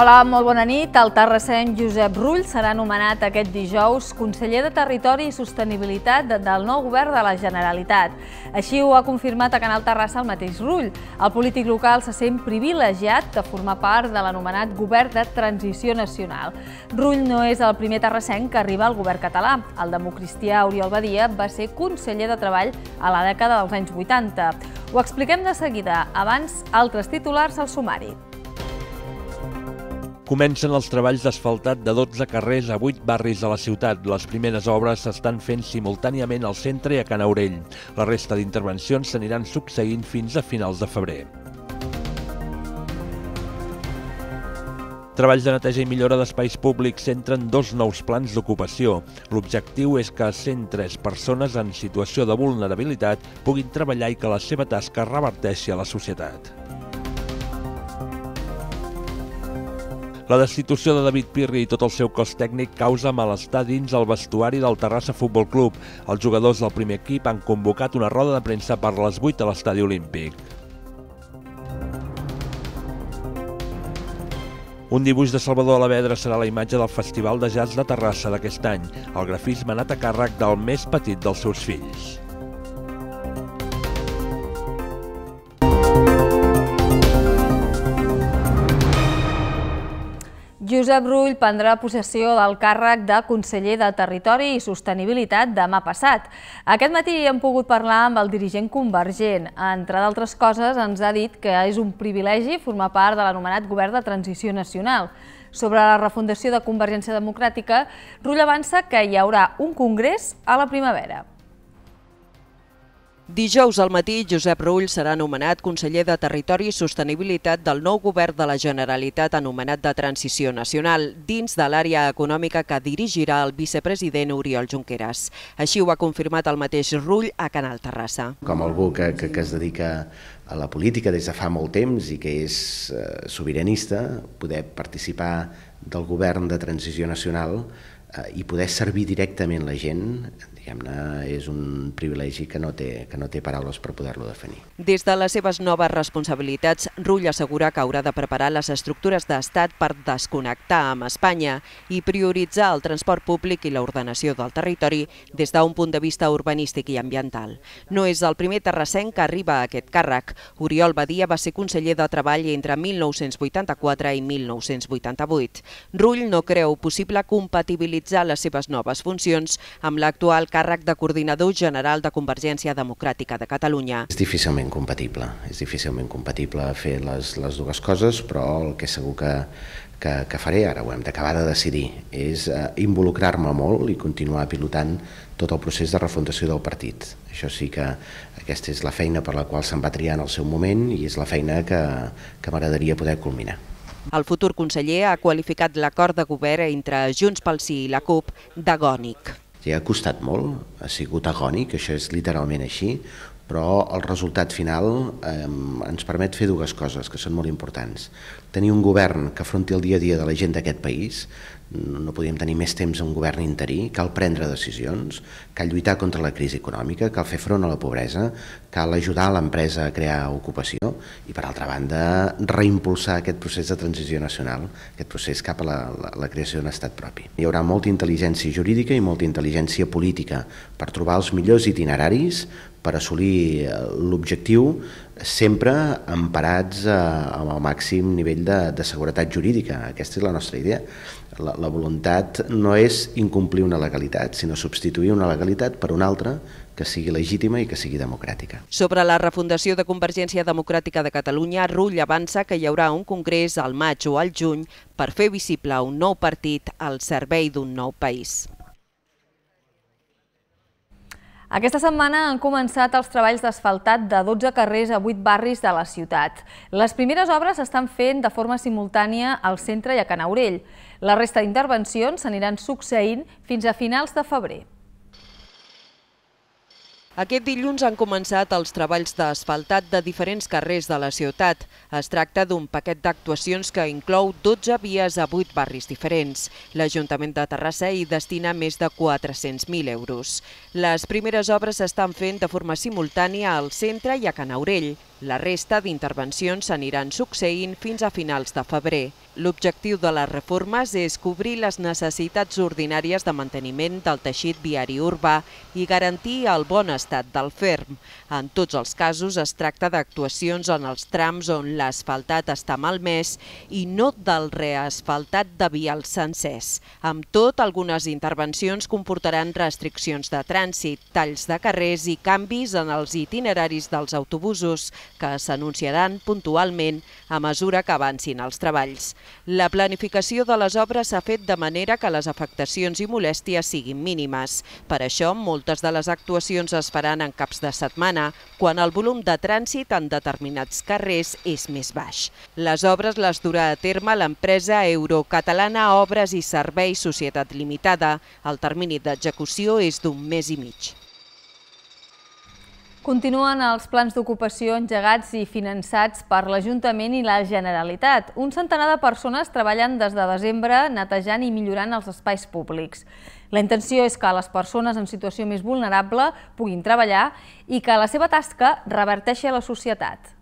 Hola, molt bona nit. El terrassenc Josep Rull serà nomenat aquest dijous conseller de Territori i Sostenibilitat del nou govern de la Generalitat. Així ho ha confirmat a Canal Terrassa el mateix Rull. El polític local se sent privilegiat de formar part de l'anomenat govern de transició nacional. Rull no és el primer terrassenc que arriba al govern català. El democristià Oriol Badia va ser conseller de Treball a la dècada dels anys 80. Ho expliquem de seguida, abans altres titulars al sumari. Comencen els treballs d'asfaltat de 12 carrers a 8 barris de la ciutat. Les primeres obres s'estan fent simultàniament al centre i a Canaurell. La resta d'intervencions s'aniran succeint fins a finals de febrer. Treballs de neteja i millora d'espais públics centren dos nous plans d'ocupació. L'objectiu és que 103 persones en situació de vulnerabilitat puguin treballar i que la seva tasca reverteixi a la societat. La destitució de David Pirri i tot el seu cos tècnic causa malestar dins el vestuari del Terrassa Futbol Club. Els jugadors del primer equip han convocat una roda de premsa per les 8 a l'estadi olímpic. Un dibuix de Salvador Alavedra serà la imatge del Festival de Jazz de Terrassa d'aquest any. El grafisme ha anat a càrrec del més petit dels seus fills. Josep Rull prendrà possessió del càrrec de conseller de Territori i Sostenibilitat demà passat. Aquest matí hem pogut parlar amb el dirigent convergent. Entre d'altres coses, ens ha dit que és un privilegi formar part de l'anomenat Govern de Transició Nacional. Sobre la refundació de Convergència Democràtica, Rull avança que hi haurà un congrés a la primavera. Dijous al matí, Josep Rull serà nomenat conseller de Territori i Sostenibilitat del nou govern de la Generalitat anomenat de Transició Nacional, dins de l'àrea econòmica que dirigirà el vicepresident Oriol Junqueras. Així ho ha confirmat el mateix Rull a Canal Terrassa. Com algú que, que, que es dedica a la política des de fa molt temps i que és eh, sobiranista, poder participar del govern de transició nacional eh, i poder servir directament la gent diguem-ne, és un privilegi que no té, que no té paraules per poder-lo definir. Des de les seves noves responsabilitats, Rull assegura que haurà de preparar les estructures d'estat per desconnectar amb Espanya i prioritzar el transport públic i l'ordenació del territori des d'un punt de vista urbanístic i ambiental. No és el primer terrassenc que arriba a aquest càrrec. Oriol Badia va ser conseller de Treball entre 1984 i 1988. Rull no creu possible compatibilitzar les seves noves funcions amb l'actual càrrec de coordinador general de Convergència Democràtica de Catalunya. És difícilment compatible, és difícilment compatible fer les, les dues coses, però el que segur que, que, que faré, ara ho hem d'acabar de decidir, és eh, involucrar-me molt i continuar pilotant tot el procés de refundació del partit. Això sí que aquesta és la feina per la qual se'n va triar en el seu moment i és la feina que, que m'agradaria poder culminar. El futur conseller ha qualificat l'acord de govern entre Junts pel Sí i la CUP d'agònic ha costat molt, ha sigut agònic, això és literalment així, però el resultat final eh, ens permet fer dues coses que són molt importants. Tenir un govern que afronti el dia a dia de la gent d'aquest país, no podíem tenir més temps a un govern interí, cal prendre decisions, cal lluitar contra la crisi econòmica, cal fer front a la pobresa, cal ajudar a l'empresa a crear ocupació i, per altra banda, reimpulsar aquest procés de transició nacional, aquest procés cap a la, la, la creació d'un estat propi. Hi haurà molta intel·ligència jurídica i molta intel·ligència política per trobar els millors itineraris per assolir eh, l'objectiu sempre emparats eh, amb el màxim nivell de, de seguretat jurídica. Aquesta és la nostra idea. La, la voluntat no és incomplir una legalitat, sinó substituir una legalitat per una altra que sigui legítima i que sigui democràtica. Sobre la refundació de Convergència Democràtica de Catalunya, Rull avança que hi haurà un congrés al maig o al juny per fer visible un nou partit al servei d'un nou país. Aquesta setmana han començat els treballs d'asfaltat de 12 carrers a 8 barris de la ciutat. Les primeres obres s'estan fent de forma simultània al centre i a Canaurell. La resta d'intervencions s'aniran succeint fins a finals de febrer. Aquest dilluns han començat els treballs d'asfaltat de diferents carrers de la ciutat. Es tracta d'un paquet d'actuacions que inclou 12 vies a 8 barris diferents. L'Ajuntament de Terrassa hi destina més de 400.000 euros. Les primeres obres s'estan fent de forma simultània al centre i a Canaurell. La resta d'intervencions s'aniran succeint fins a finals de febrer. L'objectiu de les reformes és cobrir les necessitats ordinàries de manteniment del teixit viari urbà i garantir el bon estat del ferm. En tots els casos es tracta d'actuacions en els trams on l'asfaltat està malmès i no del reasfaltat de vials sencers. Amb tot, algunes intervencions comportaran restriccions de trànsit, talls de carrers i canvis en els itineraris dels autobusos, que s'anunciaran puntualment a mesura que avancin els treballs. La planificació de les obres s'ha fet de manera que les afectacions i molèsties siguin mínimes. Per això, moltes de les actuacions es faran en caps de setmana, quan el volum de trànsit en determinats carrers és més baix. Les obres les durà a terme l'empresa Eurocatalana Obres i Serveis Societat Limitada. El termini d'execució és d'un mes i mig. Continuen els plans d'ocupació engegats i finançats per l'Ajuntament i la Generalitat. Un centenar de persones treballen des de desembre netejant i millorant els espais públics. La intenció és que les persones en situació més vulnerable puguin treballar i que la seva tasca reverteixi a la societat.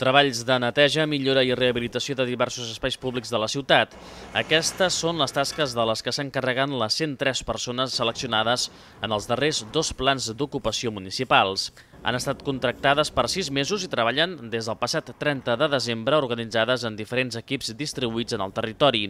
Treballs de neteja, millora i rehabilitació de diversos espais públics de la ciutat. Aquestes són les tasques de les que s'encarreguen les 103 persones seleccionades en els darrers dos plans d'ocupació municipals. Han estat contractades per 6 mesos i treballen des del passat 30 de desembre organitzades en diferents equips distribuïts en el territori.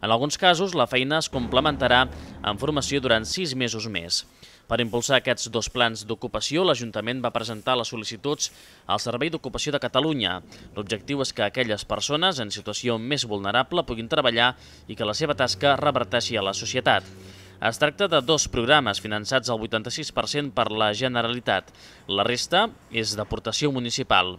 En alguns casos, la feina es complementarà amb formació durant 6 mesos més. Per impulsar aquests dos plans d'ocupació, l'Ajuntament va presentar les sol·licituds al Servei d'Ocupació de Catalunya. L'objectiu és que aquelles persones en situació més vulnerable puguin treballar i que la seva tasca reverteixi a la societat. Es tracta de dos programes finançats al 86% per la Generalitat. La resta és d'aportació municipal.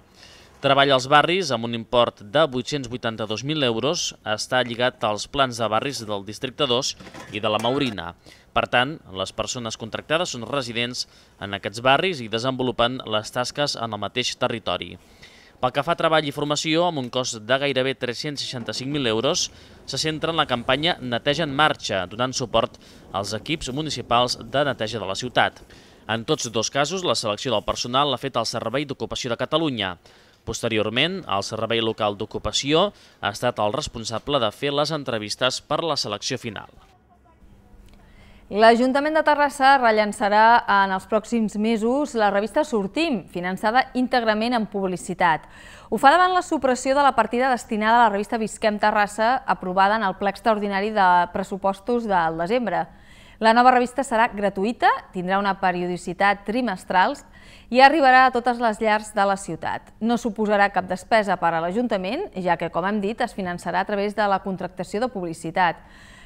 Treballa als barris amb un import de 882.000 euros, està lligat als plans de barris del Districte 2 i de la Maurina. Per tant, les persones contractades són residents en aquests barris i desenvolupen les tasques en el mateix territori. Pel que fa a treball i formació, amb un cost de gairebé 365.000 euros, se centra en la campanya Neteja en marxa, donant suport als equips municipals de neteja de la ciutat. En tots dos casos, la selecció del personal l'ha fet el Servei d'Ocupació de Catalunya. Posteriorment, el Servei Local d'Ocupació ha estat el responsable de fer les entrevistes per la selecció final. L'Ajuntament de Terrassa rellençarà en els pròxims mesos la revista Sortim, finançada íntegrament en publicitat. Ho fa davant la supressió de la partida destinada a la revista Visquem Terrassa, aprovada en el ple extraordinari de pressupostos del desembre. La nova revista serà gratuïta, tindrà una periodicitat trimestral i arribarà a totes les llars de la ciutat. No suposarà cap despesa per a l'Ajuntament, ja que, com hem dit, es finançarà a través de la contractació de publicitat.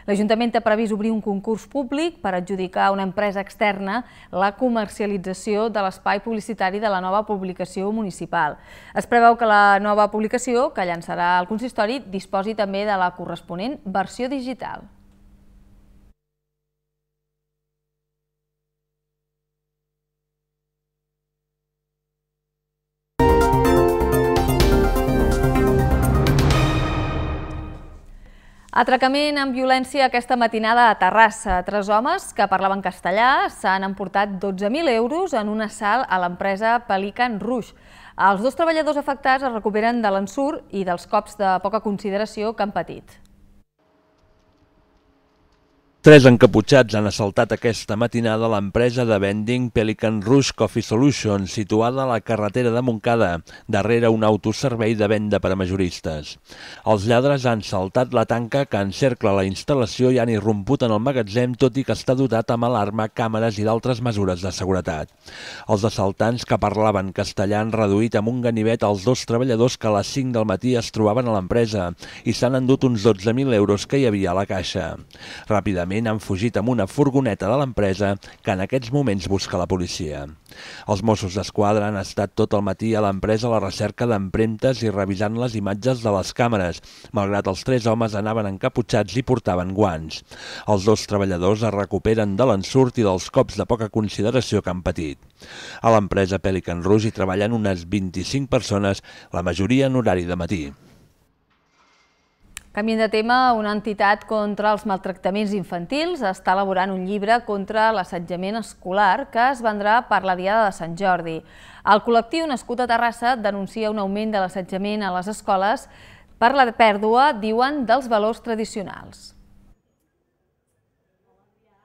L'Ajuntament té previst obrir un concurs públic per adjudicar a una empresa externa la comercialització de l'espai publicitari de la nova publicació municipal. Es preveu que la nova publicació, que llançarà el consistori, disposi també de la corresponent versió digital. Atracament amb violència aquesta matinada a Terrassa. Tres homes que parlaven castellà s'han emportat 12.000 euros en un assalt a l'empresa Pelican Rouge. Els dos treballadors afectats es recuperen de l'ensurt i dels cops de poca consideració que han patit. Tres encaputxats han assaltat aquesta matinada l'empresa de vending Pelican Rush Coffee Solutions, situada a la carretera de Montcada, darrere un autoservei de venda per a majoristes. Els lladres han saltat la tanca que encercla la instal·lació i han irromput en el magatzem, tot i que està dotat amb alarma, càmeres i d'altres mesures de seguretat. Els assaltants que parlaven castellà han reduït amb un ganivet els dos treballadors que a les 5 del matí es trobaven a l'empresa i s'han endut uns 12.000 euros que hi havia a la caixa. Ràpidament, Finalment han fugit amb una furgoneta de l'empresa que en aquests moments busca la policia. Els Mossos d'Esquadra han estat tot el matí a l'empresa a la recerca d'empremtes i revisant les imatges de les càmeres, malgrat els tres homes anaven encaputxats i portaven guants. Els dos treballadors es recuperen de l'ensurt i dels cops de poca consideració que han patit. A l'empresa Pelican Rouge hi treballen unes 25 persones, la majoria en horari de matí. Canviant de tema, una entitat contra els maltractaments infantils està elaborant un llibre contra l'assetjament escolar que es vendrà per la Diada de Sant Jordi. El col·lectiu nascut a Terrassa denuncia un augment de l'assetjament a les escoles per la pèrdua, diuen, dels valors tradicionals.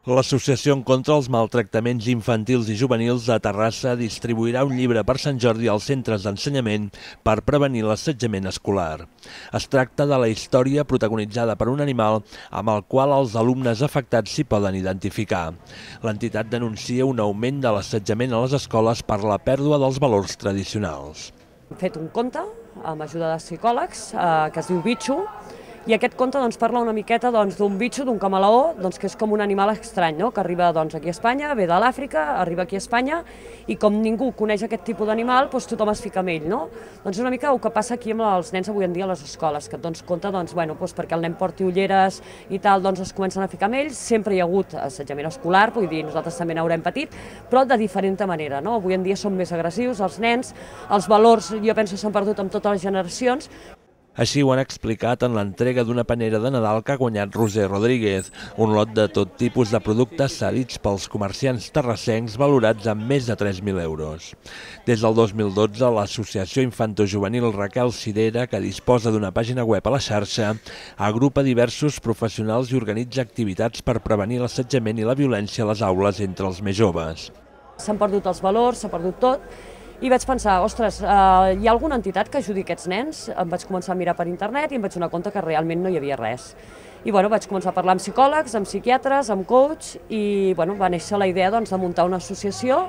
L'Associació contra els maltractaments infantils i juvenils de Terrassa distribuirà un llibre per Sant Jordi als centres d'ensenyament per prevenir l'assetjament escolar. Es tracta de la història protagonitzada per un animal amb el qual els alumnes afectats s'hi poden identificar. L'entitat denuncia un augment de l'assetjament a les escoles per la pèrdua dels valors tradicionals. Hem fet un conte amb ajuda de psicòlegs eh, que es diu Bitxo, i aquest conte doncs, parla una miqueta doncs, d'un doncs, bitxo, d'un camaleó, doncs, que és com un animal estrany, no? que arriba doncs, aquí a Espanya, ve de l'Àfrica, arriba aquí a Espanya, i com ningú coneix aquest tipus d'animal, doncs, tothom es fica amb ell. No? Doncs una mica el que passa aquí amb els nens avui en dia a les escoles, que et doncs, conta doncs, bueno, doncs, perquè el nen porti ulleres i tal, doncs es comencen a ficar amb ells, sempre hi ha hagut assetjament escolar, vull dir, nosaltres també n'haurem patit, però de diferent manera. No? Avui en dia són més agressius els nens, els valors jo penso s'han perdut amb totes les generacions, així ho han explicat en l'entrega d'una panera de Nadal que ha guanyat Roser Rodríguez, un lot de tot tipus de productes cedits pels comerciants terrassencs valorats amb més de 3.000 euros. Des del 2012, l'associació infantojuvenil Raquel Sidera, que disposa d'una pàgina web a la xarxa, agrupa diversos professionals i organitza activitats per prevenir l'assetjament i la violència a les aules entre els més joves. S'han perdut els valors, s'ha perdut tot, i vaig pensar, ostres, eh, hi ha alguna entitat que ajudi aquests nens? Em vaig començar a mirar per internet i em vaig donar compte que realment no hi havia res. I bueno, vaig començar a parlar amb psicòlegs, amb psiquiatres, amb coach i bueno, va néixer la idea doncs, de muntar una associació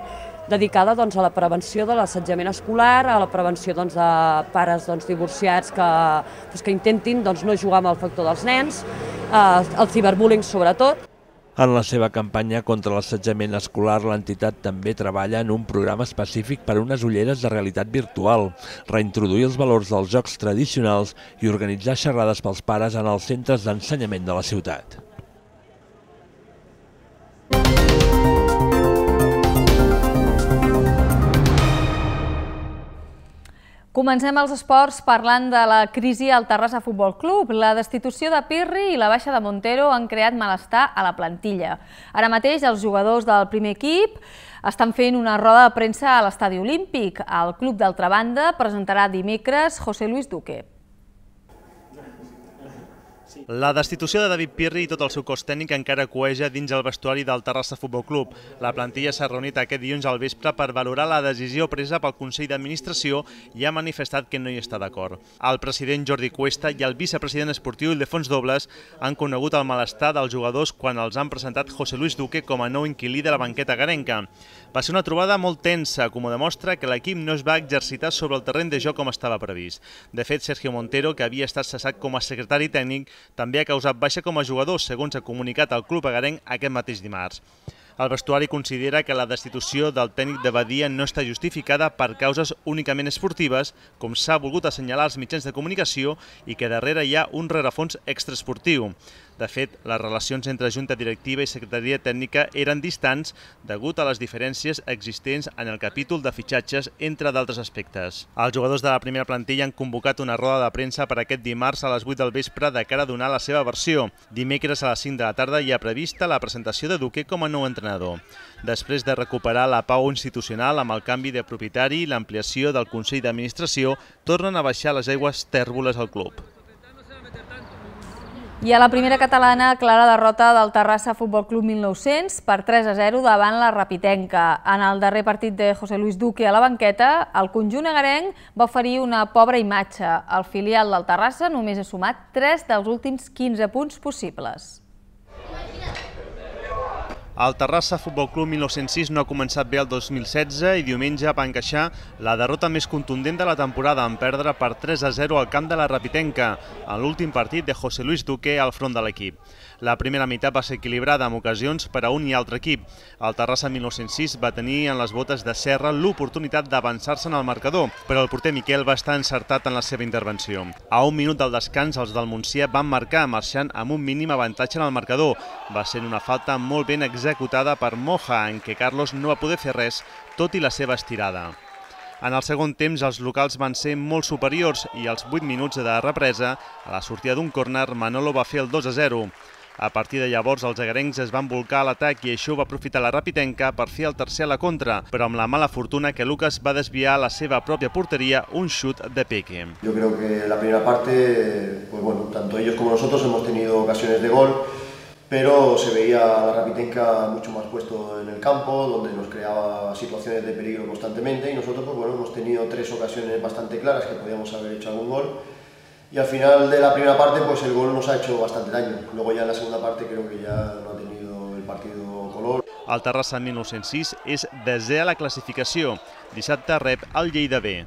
dedicada doncs, a la prevenció de l'assetjament escolar, a la prevenció doncs, de pares doncs, divorciats que, doncs, que intentin doncs, no jugar amb el factor dels nens, eh, el ciberbullying sobretot. En la seva campanya contra l'assetjament escolar, l'entitat també treballa en un programa específic per a unes ulleres de realitat virtual, reintroduir els valors dels jocs tradicionals i organitzar xerrades pels pares en els centres d'ensenyament de la ciutat. Comencem els esports parlant de la crisi al Terrassa Futbol Club. La destitució de Pirri i la baixa de Montero han creat malestar a la plantilla. Ara mateix els jugadors del primer equip estan fent una roda de premsa a l'estadi olímpic. El club d'altra banda presentarà dimecres José Luis Duque. La destitució de David Pirri i tot el seu cos tècnic encara coeja dins el vestuari del Terrassa Futbol Club. La plantilla s'ha reunit aquest dilluns al vespre per valorar la decisió presa pel Consell d'Administració i ha manifestat que no hi està d'acord. El president Jordi Cuesta i el vicepresident esportiu Ildefons Dobles han conegut el malestar dels jugadors quan els han presentat José Luis Duque com a nou inquilí de la banqueta garenca. Va ser una trobada molt tensa, com ho demostra que l'equip no es va exercitar sobre el terreny de joc com estava previst. De fet, Sergio Montero, que havia estat cessat com a secretari tècnic, també ha causat baixa com a jugador, segons ha comunicat el club agarenc aquest mateix dimarts. El vestuari considera que la destitució del tècnic de Badia no està justificada per causes únicament esportives, com s'ha volgut assenyalar als mitjans de comunicació, i que darrere hi ha un rerefons extraesportiu. De fet, les relacions entre Junta Directiva i Secretaria Tècnica eren distants degut a les diferències existents en el capítol de fitxatges, entre d'altres aspectes. Els jugadors de la primera plantilla han convocat una roda de premsa per aquest dimarts a les 8 del vespre de cara a donar la seva versió. Dimecres a les 5 de la tarda hi ha prevista la presentació de Duque com a nou entrenador. Després de recuperar la pau institucional amb el canvi de propietari i l'ampliació del Consell d'Administració, tornen a baixar les aigües tèrboles al club. I a la primera catalana, clara derrota del Terrassa Futbol Club 1900 per 3 a 0 davant la Rapitenca. En el darrer partit de José Luis Duque a la banqueta, el conjunt agarenc va oferir una pobra imatge. El filial del Terrassa només ha sumat 3 dels últims 15 punts possibles. El Terrassa Futbol Club 1906 no ha començat bé el 2016 i diumenge va encaixar la derrota més contundent de la temporada en perdre per 3 a 0 al camp de la Rapitenca, en l'últim partit de José Luis Duque al front de l'equip. La primera meitat va ser equilibrada amb ocasions per a un i altre equip. El Terrassa 1906 va tenir en les botes de Serra l'oportunitat d'avançar-se en el marcador, però el porter Miquel va estar encertat en la seva intervenció. A un minut del descans, els del Montsià van marcar marxant amb un mínim avantatge en el marcador. Va ser una falta molt ben executada per Moja, en què Carlos no va poder fer res, tot i la seva estirada. En el segon temps, els locals van ser molt superiors i als 8 minuts de represa, a la sortida d'un córner, Manolo va fer el 2 a 0. A partir de llavors, els agarencs es van volcar a l'atac i això va aprofitar la Rapitenca per fer el tercer a la contra, però amb la mala fortuna que Lucas va desviar a la seva pròpia porteria un xut de Peque. Yo creo que la primera parte, pues bueno, tanto ellos como nosotros hemos tenido ocasiones de gol, pero se veía la Rapitenca mucho más puesto en el campo, donde nos creaba situaciones de peligro constantemente y nosotros pues bueno, hemos tenido tres ocasiones bastante claras que podíamos haber hecho algún gol Y al final de la primera parte, pues el gol nos ha hecho bastante daño. Luego ya en la segunda parte creo que ya no ha tenido el partido color. El Terrassa 1906 és desè a la classificació. Dissabte rep el Lleida B.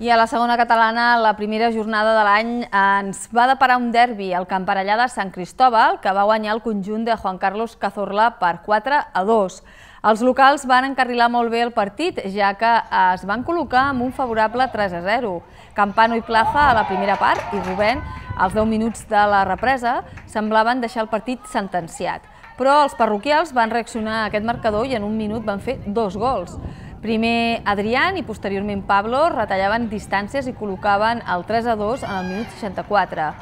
I a la segona catalana, la primera jornada de l'any ens va deparar un derbi al Camparellà de Sant Cristóbal, que va guanyar el conjunt de Juan Carlos Cazorla per 4 a 2. Els locals van encarrilar molt bé el partit, ja que es van col·locar amb un favorable 3 a 0. Campano i Plaza a la primera part i Rubén, als 10 minuts de la represa, semblaven deixar el partit sentenciat. Però els parroquials van reaccionar a aquest marcador i en un minut van fer dos gols. Primer Adrián i posteriorment Pablo retallaven distàncies i col·locaven el 3 a 2 en el minut 64.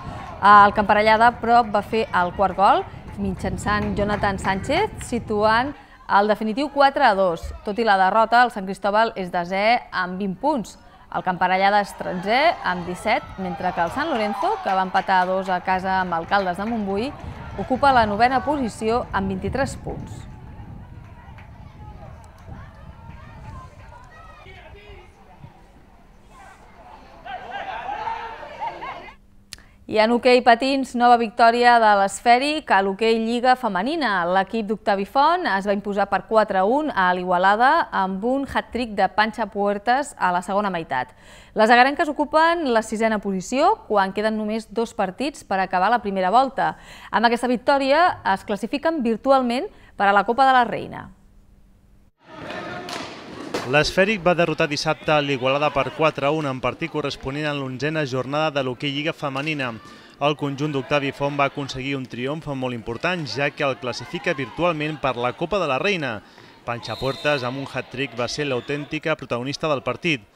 El Camparellada, prop, va fer el quart gol mitjançant Jonathan Sánchez, situant el definitiu 4 a 2. Tot i la derrota, el Sant Cristóbal és desè amb 20 punts. El Camparellada és 13 amb 17, mentre que el Sant Lorenzo, que va empatar a 2 a casa amb Alcaldes de Montbui, ocupa la novena posició amb 23 punts. I en hoquei patins, nova victòria de l'esfèric a l'hoquei Lliga Femenina. L'equip d'Octavi Font es va imposar per 4-1 a l'Igualada amb un hat-trick de Panxa Puertes a la segona meitat. Les agarenques ocupen la sisena posició quan queden només dos partits per acabar la primera volta. Amb aquesta victòria es classifiquen virtualment per a la Copa de la Reina. L'esfèric va derrotar dissabte l'Igualada per 4-1 en partit corresponent a l'onzena jornada de l'hoquei Lliga Femenina. El conjunt d'Octavi Font va aconseguir un triomf molt important, ja que el classifica virtualment per la Copa de la Reina. Panxa Puertas, amb un hat-trick, va ser l'autèntica protagonista del partit.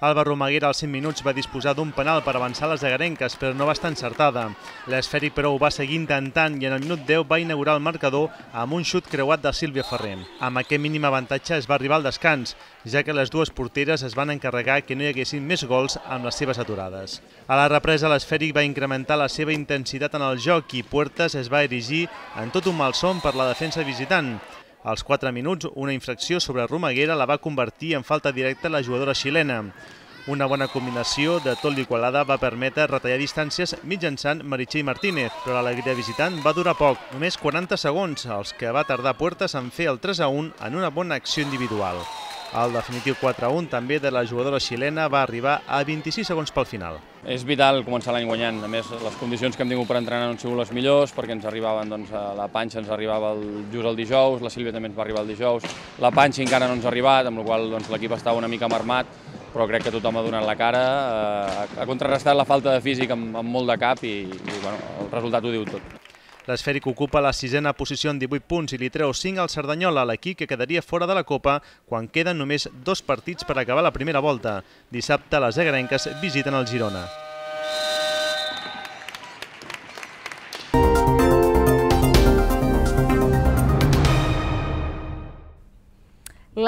Alba Romaguera als 5 minuts va disposar d'un penal per avançar les agarenques, però no va estar encertada. L'esfèric, però, ho va seguir intentant i en el minut 10 va inaugurar el marcador amb un xut creuat de Sílvia Ferrer. Amb aquest mínim avantatge es va arribar al descans, ja que les dues porteres es van encarregar que no hi haguessin més gols amb les seves aturades. A la represa, l'esfèric va incrementar la seva intensitat en el joc i Puertas es va erigir en tot un malson per la defensa visitant, als 4 minuts, una infracció sobre Romaguera la va convertir en falta directa la jugadora xilena. Una bona combinació de tot l'Igualada va permetre retallar distàncies mitjançant Meritxell Martínez, però l'alegria visitant va durar poc, només 40 segons, els que va tardar Puertas en fer el 3-1 en una bona acció individual. El definitiu 4-1 també de la jugadora xilena va arribar a 26 segons pel final. És vital començar l'any guanyant. A més, les condicions que hem tingut per entrenar no han sigut les millors, perquè ens arribaven doncs, la panxa ens arribava el, just el dijous, la Sílvia també ens va arribar el dijous, la panxa encara no ens ha arribat, amb la qual doncs, l'equip estava una mica marmat, però crec que tothom ha donat la cara, eh, ha contrarrestat la falta de físic amb, amb molt de cap i, i bueno, el resultat ho diu tot. L'esfèric ocupa la sisena posició amb 18 punts i li treu 5 al Cerdanyola, l'equip que quedaria fora de la Copa quan queden només dos partits per acabar la primera volta. Dissabte les agarenques visiten el Girona.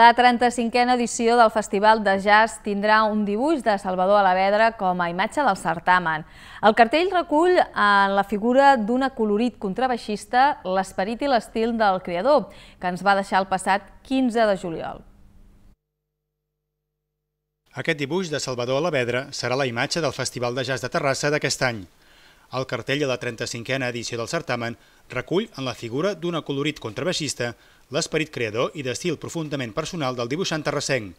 La 35a edició del Festival de Jazz tindrà un dibuix de Salvador Alavedra com a imatge del certamen. El cartell recull en eh, la figura d'un acolorit contrabaixista l'esperit i l'estil del creador, que ens va deixar el passat 15 de juliol. Aquest dibuix de Salvador Alavedra serà la imatge del Festival de Jazz de Terrassa d'aquest any. El cartell de la 35a edició del certamen recull en la figura d'un acolorit contrabaixista l'esperit creador i d'estil profundament personal del dibuixant terrassenc.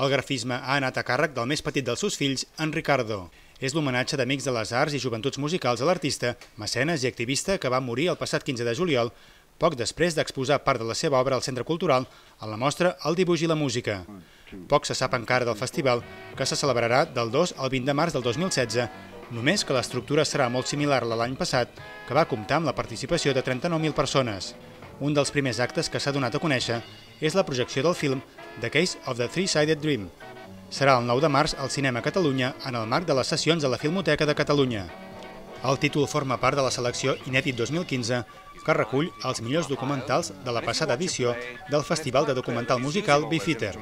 El grafisme ha anat a càrrec del més petit dels seus fills, en Ricardo. És l'homenatge d'Amics de les Arts i Joventuts Musicals a l'artista, mecenes i activista que va morir el passat 15 de juliol, poc després d'exposar part de la seva obra al Centre Cultural a la mostra El dibuix i la música. Poc se sap encara del festival, que se celebrarà del 2 al 20 de març del 2016 només que l'estructura serà molt similar a la l'any passat, que va comptar amb la participació de 39.000 persones. Un dels primers actes que s'ha donat a conèixer és la projecció del film The Case of the Three-Sided Dream. Serà el 9 de març al Cinema Catalunya en el marc de les sessions de la Filmoteca de Catalunya. El títol forma part de la selecció Inèdit 2015, que recull els millors documentals de la passada edició del Festival de Documental Musical Bifiter.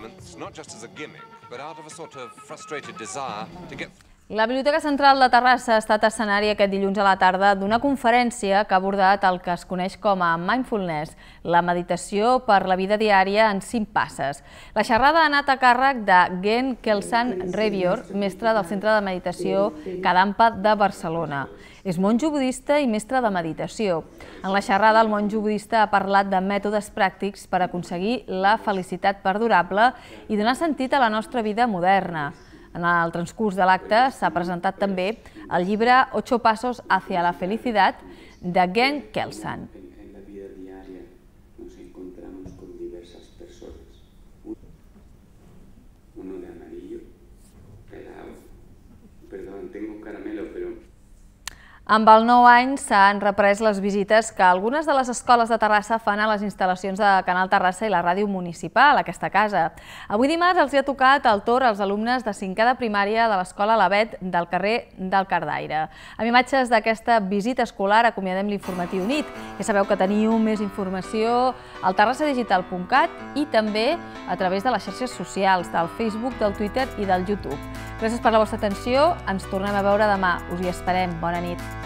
La Biblioteca Central de Terrassa ha estat escenari aquest dilluns a la tarda d'una conferència que ha abordat el que es coneix com a Mindfulness, la meditació per la vida diària en cinc passes. La xerrada ha anat a càrrec de Gen Kelsan Revior, mestre del Centre de Meditació Kadampa de Barcelona. És monjo budista i mestre de meditació. En la xerrada, el monjo budista ha parlat de mètodes pràctics per aconseguir la felicitat perdurable i donar sentit a la nostra vida moderna. En el transcurs de l'acte s'ha presentat també el llibre Ocho pasos hacia la felicidad de Gen Kelsan. Amb el nou any s'han reprès les visites que algunes de les escoles de Terrassa fan a les instal·lacions de Canal Terrassa i la ràdio municipal, aquesta casa. Avui dimarts els hi ha tocat el tor als alumnes de 5 de primària de l'escola Labet del carrer del Cardaire. Amb imatges d'aquesta visita escolar acomiadem l'informatiu nit. Ja sabeu que teniu més informació al terrassadigital.cat i també a través de les xarxes socials, del Facebook, del Twitter i del YouTube. Gràcies per la vostra atenció. Ens tornem a veure demà. Us hi esperem. Bona nit.